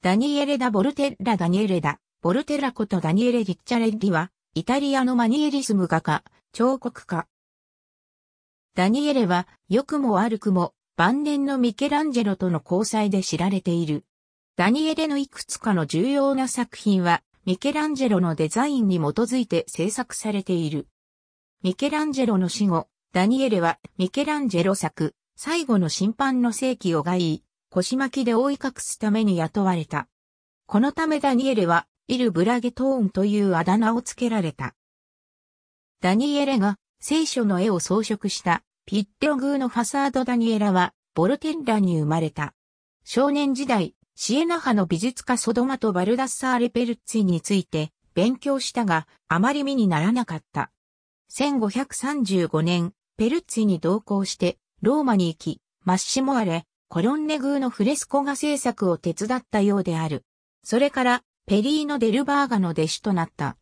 ダニエレダ・ボルテッラ・ダニエレダ、ボルテラことダニエレ・リッチャレッリは、イタリアのマニエリスム画家、彫刻家。ダニエレは、良くも悪くも、晩年のミケランジェロとの交際で知られている。ダニエレのいくつかの重要な作品は、ミケランジェロのデザインに基づいて制作されている。ミケランジェロの死後、ダニエレはミケランジェロ作、最後の審判の世紀を外腰巻きで覆い隠すために雇われた。このためダニエレは、イル・ブラゲトーンというあだ名を付けられた。ダニエレが聖書の絵を装飾したピッテオ宮のファサードダニエラはボルテンラに生まれた。少年時代、シエナ派の美術家ソドマとバルダッサーレ・ペルッツィについて勉強したが、あまり身にならなかった。1535年、ペルッツィに同行して、ローマに行き、マッシモアレ、コロンネ宮のフレスコ画制作を手伝ったようである。それから、ペリーノ・デルバーガの弟子となった。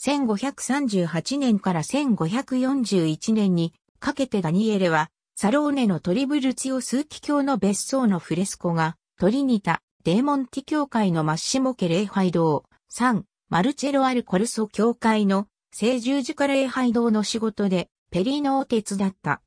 1538年から1541年にかけてダニエレは、サローネのトリブルツィオ数奇教の別荘のフレスコが、トリニタ、デーモンティ教会のマッシモ家礼拝堂、3、マルチェロ・アルコルソ教会の聖十字架礼拝堂の仕事でペリーノを手伝った。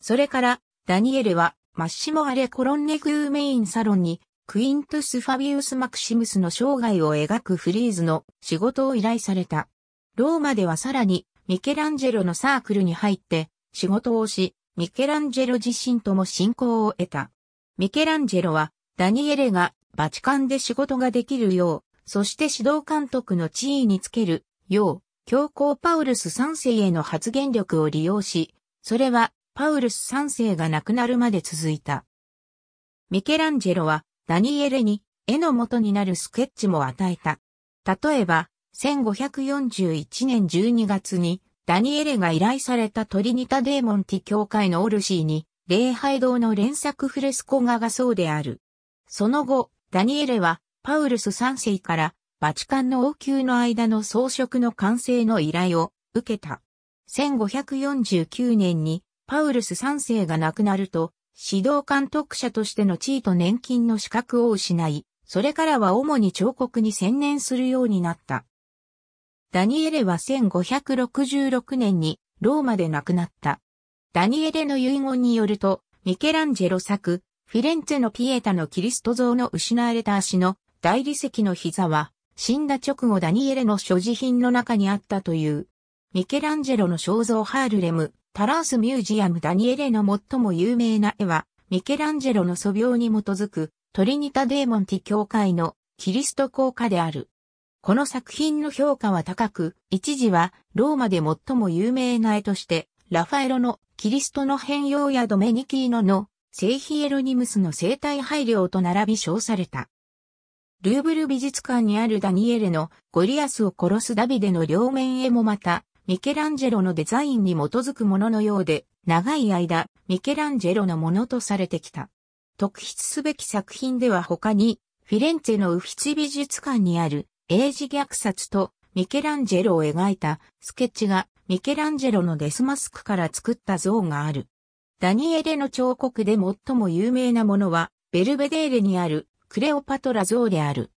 それから、ダニエレはマッシモ・アレ・コロンネ・グーメイン・サロンに、クイントゥス・ファビウス・マクシムスの生涯を描くフリーズの仕事を依頼された。ローマではさらに、ミケランジェロのサークルに入って、仕事をし、ミケランジェロ自身とも信仰を得た。ミケランジェロは、ダニエレがバチカンで仕事ができるよう、そして指導監督の地位につけるよう、教皇パウルス3世への発言力を利用し、それはパウルス3世が亡くなるまで続いた。ミケランジェロはダニエレに絵の元になるスケッチも与えた。例えば、1541年12月にダニエレが依頼されたトリニタ・デーモンティ教会のオルシーに礼拝堂の連作フレスコ画がそうである。その後、ダニエレはパウルス3世からバチカンの王宮の間の装飾の完成の依頼を受けた。1549年にパウルス3世が亡くなると、指導監督者としての地位と年金の資格を失い、それからは主に彫刻に専念するようになった。ダニエレは1566年にローマで亡くなった。ダニエレの遺言によると、ミケランジェロ作、フィレンツェのピエタのキリスト像の失われた足の大理石の膝は、死んだ直後ダニエレの所持品の中にあったという。ミケランジェロの肖像ハールレム、パランスミュージアムダニエレの最も有名な絵は、ミケランジェロの素描に基づく、トリニタ・デーモンティ教会のキリスト教家である。この作品の評価は高く、一時はローマで最も有名な絵として、ラファエロのキリストの変容やドメニキーノの聖ヒエロニムスの生態配慮と並び称された。ルーブル美術館にあるダニエレのゴリアスを殺すダビデの両面絵もまたミケランジェロのデザインに基づくもののようで、長い間、ミケランジェロのものとされてきた。特筆すべき作品では他に、フィレンツェのウフィチ美術館にある、英字虐殺とミケランジェロを描いたスケッチがミケランジェロのデスマスクから作った像がある。ダニエレの彫刻で最も有名なものはベルベデーレにあるクレオパトラ像である。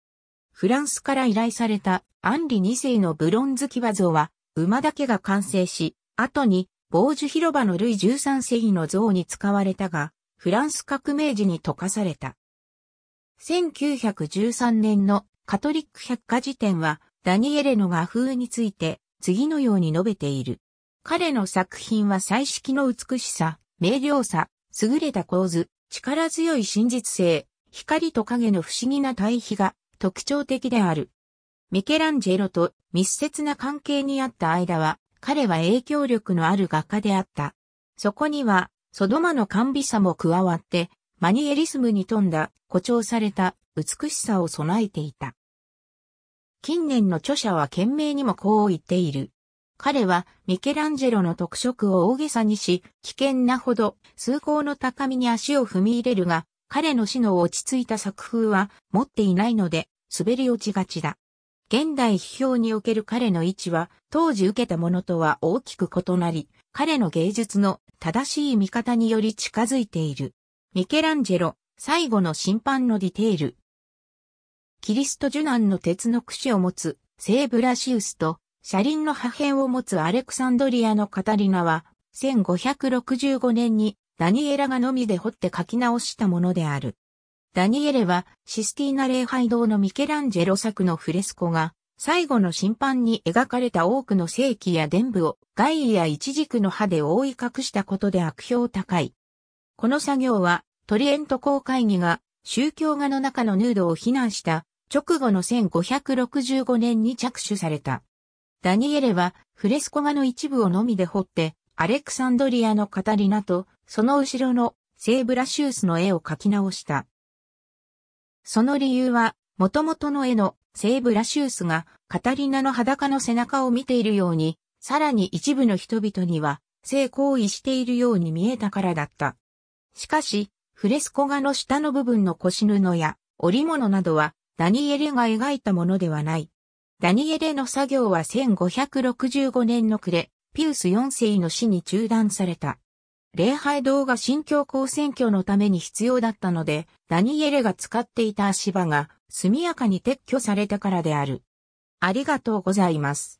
フランスから依頼されたアンリ2世のブロンズ騎馬像は馬だけが完成し、後に、傍受広場のルイ13世紀の像に使われたが、フランス革命時に溶かされた。1913年のカトリック百科事典は、ダニエレの画風について、次のように述べている。彼の作品は彩色の美しさ、明瞭さ、優れた構図、力強い真実性、光と影の不思議な対比が特徴的である。ミケランジェロと密接な関係にあった間は、彼は影響力のある画家であった。そこには、ソドマの甘美さも加わって、マニエリスムに富んだ誇張された美しさを備えていた。近年の著者は懸命にもこう言っている。彼はミケランジェロの特色を大げさにし、危険なほど崇高の高みに足を踏み入れるが、彼の死の落ち着いた作風は持っていないので、滑り落ちがちだ。現代批評における彼の位置は、当時受けたものとは大きく異なり、彼の芸術の正しい見方により近づいている。ミケランジェロ、最後の審判のディテール。キリスト受難の鉄の櫛を持つ、聖ブラシウスと、車輪の破片を持つアレクサンドリアのカタリナは、1565年にダニエラがのみで掘って書き直したものである。ダニエレはシスティーナ礼拝堂のミケランジェロ作のフレスコが最後の審判に描かれた多くの世紀や伝部をガイやイチジクの歯で覆い隠したことで悪評高い。この作業はトリエント公会議が宗教画の中のヌードを非難した直後の1565年に着手された。ダニエレはフレスコ画の一部をのみで彫って、アレクサンドリアのカタリナとその後ろのセーブラシウスの絵を描き直した。その理由は、元々の絵の聖ブラシウスがカタリナの裸の背中を見ているように、さらに一部の人々には性行為しているように見えたからだった。しかし、フレスコ画の下の部分の腰布や織物などはダニエレが描いたものではない。ダニエレの作業は1565年の暮れ、ピウス4世の死に中断された。礼拝堂が新教皇選挙のために必要だったので、ダニエレが使っていた足場が速やかに撤去されたからである。ありがとうございます。